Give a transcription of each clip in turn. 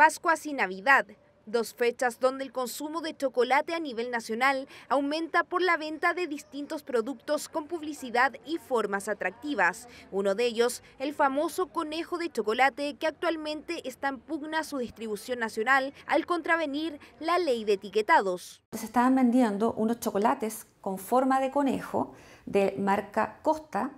Pascuas y Navidad, dos fechas donde el consumo de chocolate a nivel nacional aumenta por la venta de distintos productos con publicidad y formas atractivas. Uno de ellos, el famoso conejo de chocolate que actualmente está en pugna su distribución nacional al contravenir la ley de etiquetados. Se estaban vendiendo unos chocolates con forma de conejo de marca Costa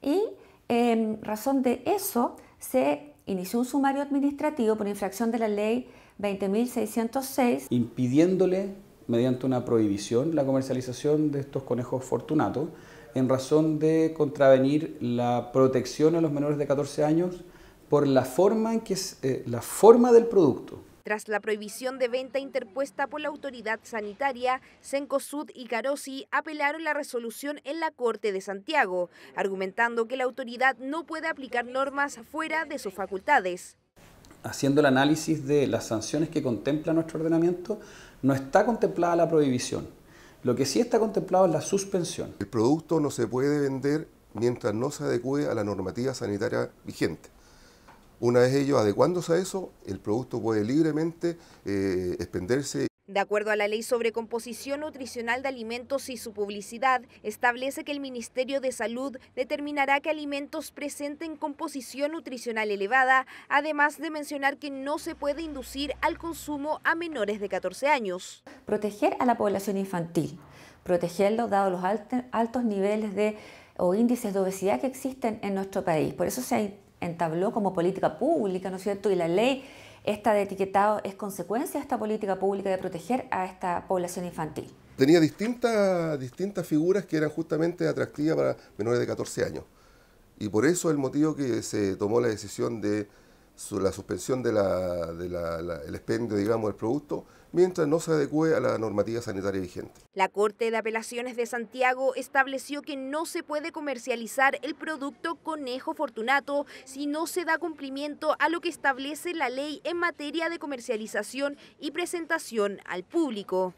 y en em, razón de eso se inició un sumario administrativo por infracción de la ley 20.606, impidiéndole mediante una prohibición la comercialización de estos conejos fortunatos en razón de contravenir la protección a los menores de 14 años por la forma en que es, eh, la forma del producto. Tras la prohibición de venta interpuesta por la autoridad sanitaria, Sencosud y Carosi apelaron la resolución en la Corte de Santiago, argumentando que la autoridad no puede aplicar normas fuera de sus facultades haciendo el análisis de las sanciones que contempla nuestro ordenamiento, no está contemplada la prohibición. Lo que sí está contemplado es la suspensión. El producto no se puede vender mientras no se adecue a la normativa sanitaria vigente. Una vez ellos adecuándose a eso, el producto puede libremente eh, expenderse. De acuerdo a la Ley sobre Composición Nutricional de Alimentos y su publicidad, establece que el Ministerio de Salud determinará que alimentos presenten composición nutricional elevada, además de mencionar que no se puede inducir al consumo a menores de 14 años. Proteger a la población infantil, protegerlo dado los altos niveles de o índices de obesidad que existen en nuestro país. Por eso se entabló como política pública, ¿no es cierto? Y la ley esta de etiquetado es consecuencia de esta política pública de proteger a esta población infantil. Tenía distintas, distintas figuras que eran justamente atractivas para menores de 14 años. Y por eso el motivo que se tomó la decisión de la suspensión del de la, expendio, digamos, del producto, mientras no se adecue a la normativa sanitaria vigente. La Corte de Apelaciones de Santiago estableció que no se puede comercializar el producto conejo fortunato si no se da cumplimiento a lo que establece la ley en materia de comercialización y presentación al público.